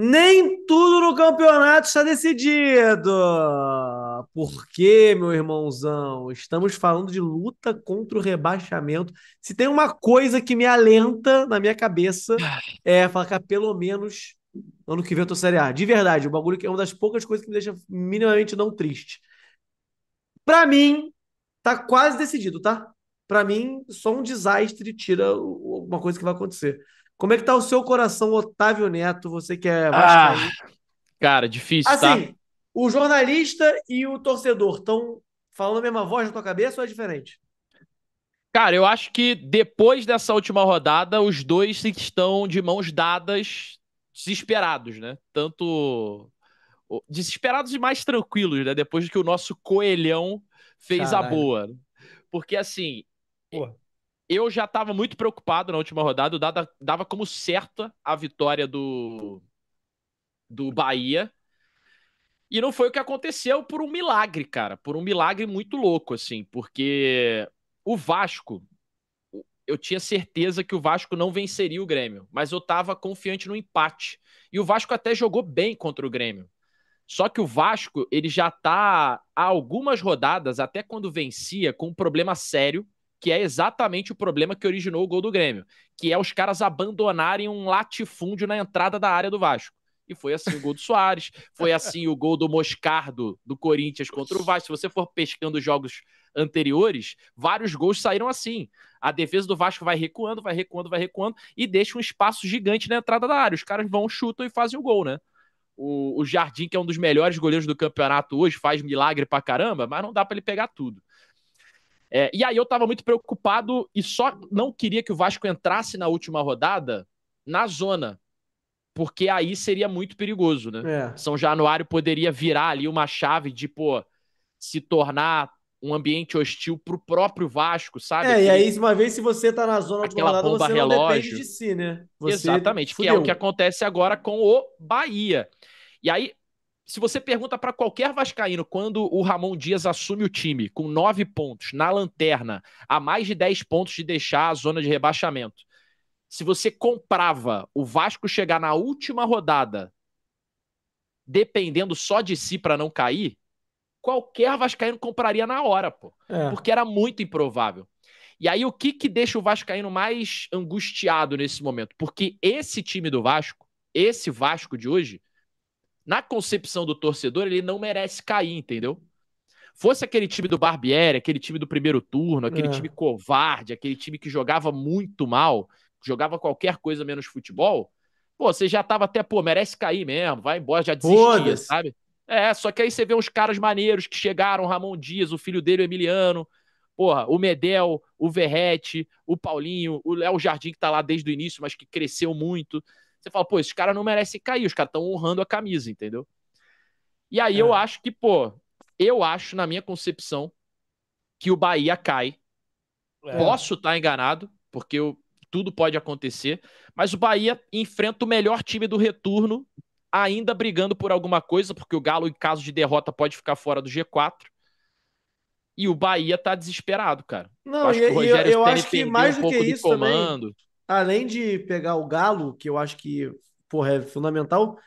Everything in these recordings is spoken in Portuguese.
Nem tudo no campeonato está decidido. Por quê, meu irmãozão, estamos falando de luta contra o rebaixamento. Se tem uma coisa que me alenta na minha cabeça, é falar que pelo menos ano que vem eu tô Série A. De verdade, o bagulho que é uma das poucas coisas que me deixa minimamente não triste. Para mim, tá quase decidido, tá? Para mim, só um desastre tira alguma coisa que vai acontecer. Como é que tá o seu coração, Otávio Neto? Você que é ah, Cara, difícil, tá? assim, tá? o jornalista e o torcedor estão falando a mesma voz na tua cabeça ou é diferente? Cara, eu acho que depois dessa última rodada, os dois estão de mãos dadas, desesperados, né? Tanto desesperados e mais tranquilos, né? Depois que o nosso coelhão fez Caralho. a boa. Porque assim, Porra. Eu já estava muito preocupado na última rodada, dava, dava como certa a vitória do, do Bahia. E não foi o que aconteceu por um milagre, cara. Por um milagre muito louco, assim, porque o Vasco. Eu tinha certeza que o Vasco não venceria o Grêmio, mas eu estava confiante no empate. E o Vasco até jogou bem contra o Grêmio. Só que o Vasco, ele já está há algumas rodadas, até quando vencia, com um problema sério que é exatamente o problema que originou o gol do Grêmio, que é os caras abandonarem um latifúndio na entrada da área do Vasco. E foi assim o gol do Soares, foi assim o gol do Moscardo do Corinthians contra o Vasco. Se você for pescando jogos anteriores, vários gols saíram assim. A defesa do Vasco vai recuando, vai recuando, vai recuando e deixa um espaço gigante na entrada da área. Os caras vão, chutam e fazem o gol, né? O, o Jardim, que é um dos melhores goleiros do campeonato hoje, faz milagre pra caramba, mas não dá para ele pegar tudo. É, e aí eu estava muito preocupado e só não queria que o Vasco entrasse na última rodada na zona. Porque aí seria muito perigoso, né? É. São Januário poderia virar ali uma chave de, pô, se tornar um ambiente hostil pro próprio Vasco, sabe? É, e aí, uma vez, se você tá na zona de uma bomba relógio. depende de si, né? Você Exatamente, fudeu. que é o que acontece agora com o Bahia. E aí, se você pergunta para qualquer vascaíno quando o Ramon Dias assume o time com nove pontos na lanterna, a mais de dez pontos de deixar a zona de rebaixamento, se você comprava o Vasco chegar na última rodada dependendo só de si para não cair, qualquer vascaíno compraria na hora, pô, é. porque era muito improvável. E aí o que que deixa o vascaíno mais angustiado nesse momento? Porque esse time do Vasco, esse Vasco de hoje, na concepção do torcedor, ele não merece cair, entendeu? Fosse aquele time do Barbieri, aquele time do primeiro turno, aquele é. time covarde, aquele time que jogava muito mal, jogava qualquer coisa menos futebol, pô, você já tava até, pô, merece cair mesmo, vai embora, já desistia, sabe? É, só que aí você vê uns caras maneiros que chegaram, Ramon Dias, o filho dele, o Emiliano, porra, o Medel, o Verrete, o Paulinho, o Léo Jardim, que tá lá desde o início, mas que cresceu muito. Você fala, pô, esses caras não merecem cair, os caras estão honrando a camisa, entendeu? E aí é. eu acho que, pô, eu acho, na minha concepção, que o Bahia cai. É. Posso estar tá enganado, porque eu, tudo pode acontecer, mas o Bahia enfrenta o melhor time do retorno, ainda brigando por alguma coisa, porque o Galo, em caso de derrota, pode ficar fora do G4. E o Bahia tá desesperado, cara. Não, eu acho e, que o Rogério eu, eu acho que mais um do que isso comando. também além de pegar o Galo, que eu acho que, porra, é fundamental,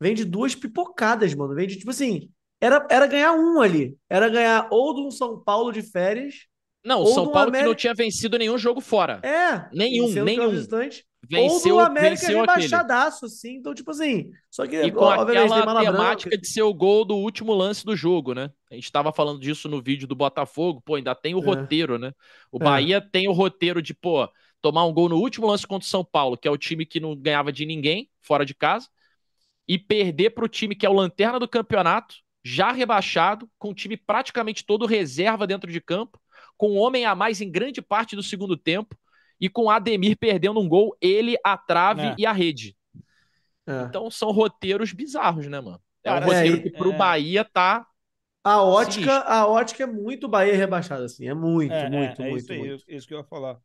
vem de duas pipocadas, mano. Vem de, tipo assim, era, era ganhar um ali. Era ganhar ou de um São Paulo de férias. Não, o São Paulo América... que não tinha vencido nenhum jogo fora. É. Nenhum, nenhum. venceu, ou do América rebaixadaço, assim. Então, tipo assim, só que... E com ó, aquela temática de ser o gol do último lance do jogo, né? A gente estava falando disso no vídeo do Botafogo. Pô, ainda tem o é. roteiro, né? O é. Bahia tem o roteiro de, pô tomar um gol no último lance contra o São Paulo, que é o time que não ganhava de ninguém fora de casa, e perder para o time que é o lanterna do campeonato, já rebaixado, com o time praticamente todo reserva dentro de campo, com um homem a mais em grande parte do segundo tempo e com Ademir perdendo um gol, ele, a trave é. e a rede. É. Então são roteiros bizarros, né, mano? É um roteiro é, que pro é. Bahia tá. A ótica, a ótica é muito Bahia rebaixada, assim. É muito, é, muito, muito. Isso, muito. Aí, isso que eu ia falar.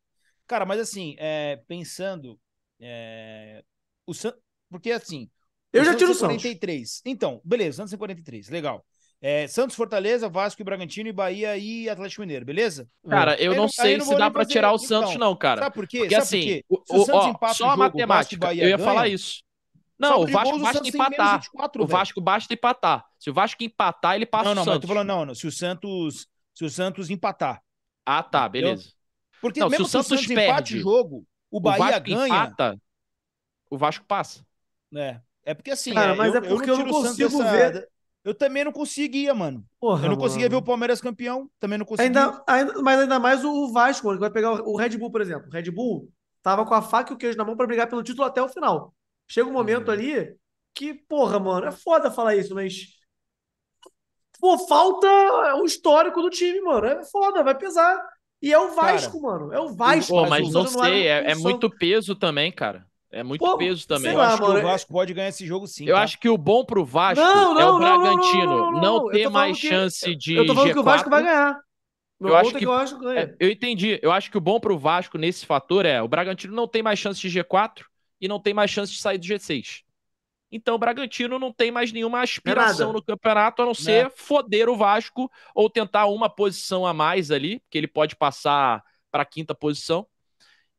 Cara, mas assim, é, pensando. É, o San... Porque assim. Eu já tiro o Santos. 43. Então, beleza, Santos em 43, legal. É, Santos, Fortaleza, Vasco e Bragantino e Bahia e Atlético Mineiro, beleza? Cara, eu aí, não sei não se dá para tirar o Santos, então, não, cara. Sabe por quê? Porque sabe assim, quê? O, o, ó, só a matemática, eu ia ganha, falar isso. Não, o Vasco basta o empatar. 24, o Vasco basta empatar. Se o Vasco empatar, ele passa não, não, o Santos. Não, não, falando, não, não. Se o Santos, se o Santos empatar. Ah, tá, beleza. Entendeu? Porque não, mesmo se o Santos, Santos perde, empate o jogo, o Bahia o ganha. Empata, o Vasco passa. É. É porque assim. Cara, é, mas eu, é porque eu não, eu não consigo dessa... ver. Eu também não conseguia, mano. Porra, eu não conseguia mano. ver o Palmeiras campeão, também não conseguia. Ainda, ainda, mas ainda mais o Vasco, que vai pegar o Red Bull, por exemplo. O Red Bull tava com a faca e o queijo na mão para brigar pelo título até o final. Chega um uhum. momento ali que, porra, mano, é foda falar isso, mas. Pô, falta o histórico do time, mano. É foda, vai pesar. E é o Vasco, cara, mano. É o Vasco. Pô, mas, mas não sei, é, é muito peso também, cara. É muito Pô, peso também. Lá, eu acho mano, que o é Vasco pode ganhar esse jogo sim. Eu tá? acho que o bom pro Vasco não, não, é o Bragantino não, não ter mais que, chance de. Eu tô falando G4. que o Vasco vai ganhar. Meu eu acho que, que, o Vasco ganha. É, eu entendi. Eu acho que o bom pro Vasco nesse fator é o Bragantino não tem mais chance de G4 e não tem mais chance de sair do G6. Então o Bragantino não tem mais nenhuma é aspiração no campeonato, a não né. ser não. foder o Vasco ou tentar uma posição a mais ali, que ele pode passar para a quinta posição.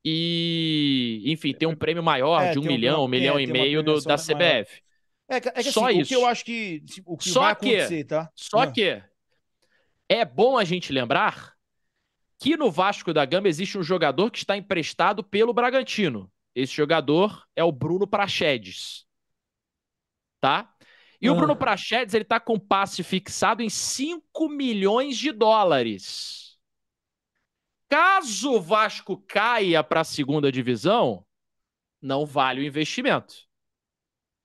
E, enfim, é, tem um é. prêmio maior é, de um milhão, um milhão é, e meio do, da CBF. É, que, é que, Só assim, isso. o que eu acho que, o que Só vai que, acontecer, tá? Só ah. que é bom a gente lembrar que no Vasco da Gama existe um jogador que está emprestado pelo Bragantino. Esse jogador é o Bruno Prachedes tá? E ah. o Bruno Prachedes, ele tá com passe fixado em 5 milhões de dólares. Caso o Vasco caia para a segunda divisão, não vale o investimento,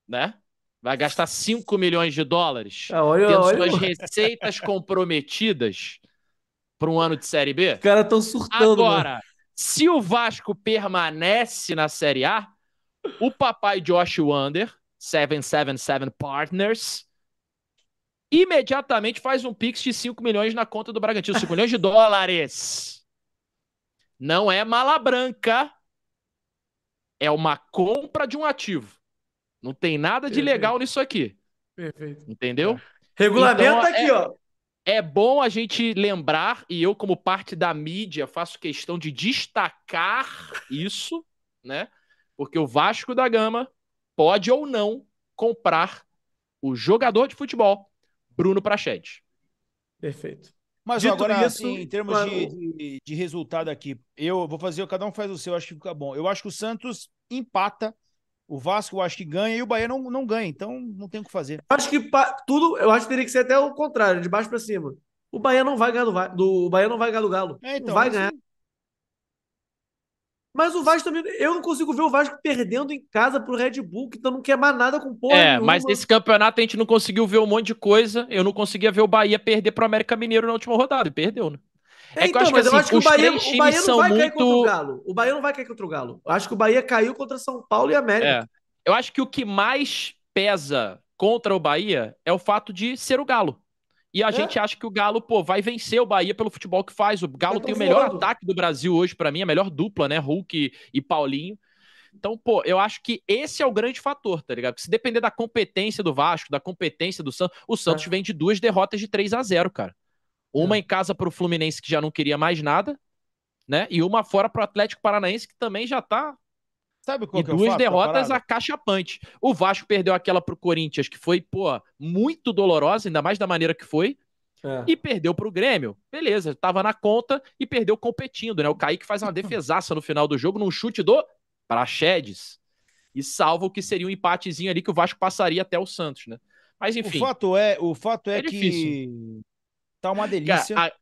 né? Vai gastar 5 milhões de dólares, ah, olha, tendo olha, suas olha. receitas comprometidas para um ano de Série B. Os caras estão surtando. Agora, mano. se o Vasco permanece na Série A, o papai Josh Wander 777 Partners, imediatamente faz um pix de 5 milhões na conta do Bragantino, 5 milhões de dólares. Não é mala branca, é uma compra de um ativo. Não tem nada de Perfeito. legal nisso aqui. Perfeito. Entendeu? Regulamento então, aqui, é, ó. É bom a gente lembrar, e eu, como parte da mídia, faço questão de destacar isso, né? Porque o Vasco da Gama pode ou não comprar o jogador de futebol Bruno Prachete. Perfeito. Mas Dito agora, isso, em termos de, de, de, resultado aqui, eu vou fazer, cada um faz o seu, acho que fica bom. Eu acho que o Santos empata, o Vasco eu acho que ganha e o Bahia não, não ganha, então não tem o que fazer. Acho que tudo, eu acho que teria que ser até o contrário, de baixo para cima. O Bahia não vai ganhar do, do Bahia não vai ganhar do Galo. É, então, vai assim, ganhar. Mas o Vasco também. Eu não consigo ver o Vasco perdendo em casa pro Red Bull, que então não quer mais nada com porra. É, nenhuma. mas nesse campeonato a gente não conseguiu ver um monte de coisa. Eu não conseguia ver o Bahia perder pro América Mineiro na última rodada. E perdeu, né? É, então, que eu então, acho mas que, assim, eu acho que o Bahia, o Bahia não vai muito... cair contra o Galo. O Bahia não vai cair contra o Galo. Eu acho que o Bahia caiu contra São Paulo e América. É. Eu acho que o que mais pesa contra o Bahia é o fato de ser o Galo. E a é? gente acha que o Galo, pô, vai vencer o Bahia pelo futebol que faz. O Galo tem o melhor voando. ataque do Brasil hoje, para mim, a melhor dupla, né? Hulk e Paulinho. Então, pô, eu acho que esse é o grande fator, tá ligado? Porque se depender da competência do Vasco, da competência do Santos, o Santos é. vem de duas derrotas de 3 a 0 cara. Uma é. em casa pro Fluminense, que já não queria mais nada, né? E uma fora pro Atlético Paranaense, que também já tá Sabe qual e que é duas faço, derrotas O Vasco perdeu aquela pro Corinthians, que foi, pô, muito dolorosa, ainda mais da maneira que foi. É. E perdeu pro Grêmio. Beleza, tava na conta e perdeu competindo, né? O Kaique faz uma defesaça no final do jogo num chute do Praxedes. E salva o que seria um empatezinho ali que o Vasco passaria até o Santos, né? Mas enfim. O fato é, o fato é, é que tá uma delícia. Cara, a...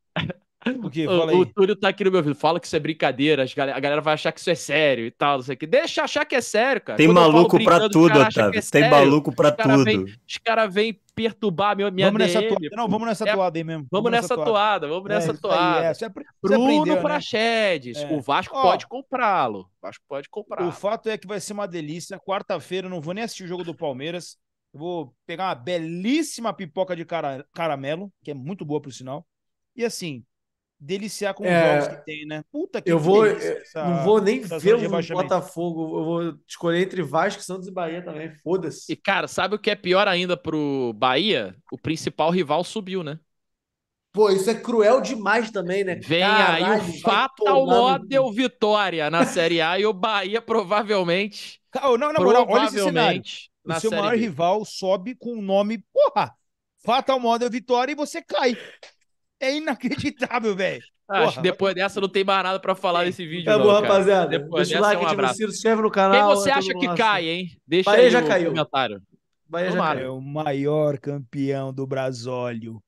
O, Fala aí. o Túlio tá aqui no meu ouvido. Fala que isso é brincadeira. Galera, a galera vai achar que isso é sério e tal, não sei o que. Deixa achar que é sério, cara. Tem Quando maluco pra tudo, Otávio. É Tem maluco pra os tudo. Vem, os caras vêm perturbar minha, minha vamos nessa toada. vamos nessa é, toada aí mesmo. Vamos, vamos nessa, toada. toada. vamos é, nessa toada. É, você é é Bruno né? Praxedes. É. O Vasco pode comprá-lo. O Vasco pode comprar. O fato é que vai ser uma delícia. Quarta-feira, não vou nem assistir o jogo do Palmeiras. Eu vou pegar uma belíssima pipoca de cara, caramelo, que é muito boa pro sinal. E assim, deliciar com é, os jogos que tem, né? Puta que Eu vou, essa, não vou nem ver o Botafogo, eu vou escolher entre Vasco, Santos e Bahia também, foda-se. E cara, sabe o que é pior ainda pro Bahia? O principal rival subiu, né? Pô, isso é cruel demais também, né? Vem Caralho, aí o fatal model vitória na Série A e o Bahia provavelmente. Não, não, não, provavelmente, olha esse cenário. O seu maior B. rival sobe com o nome, porra, fatal model vitória e você cai. É inacreditável, velho. depois dessa não tem mais nada pra falar nesse vídeo. Acabou, tá não, cara. rapaziada. Depois Deixa o like, ativa se inscreve no canal. Quem você acha que nosso. cai, hein? Deixa Bahia aí já caiu. comentário. Bahia já caiu. É o maior campeão do Brasólio.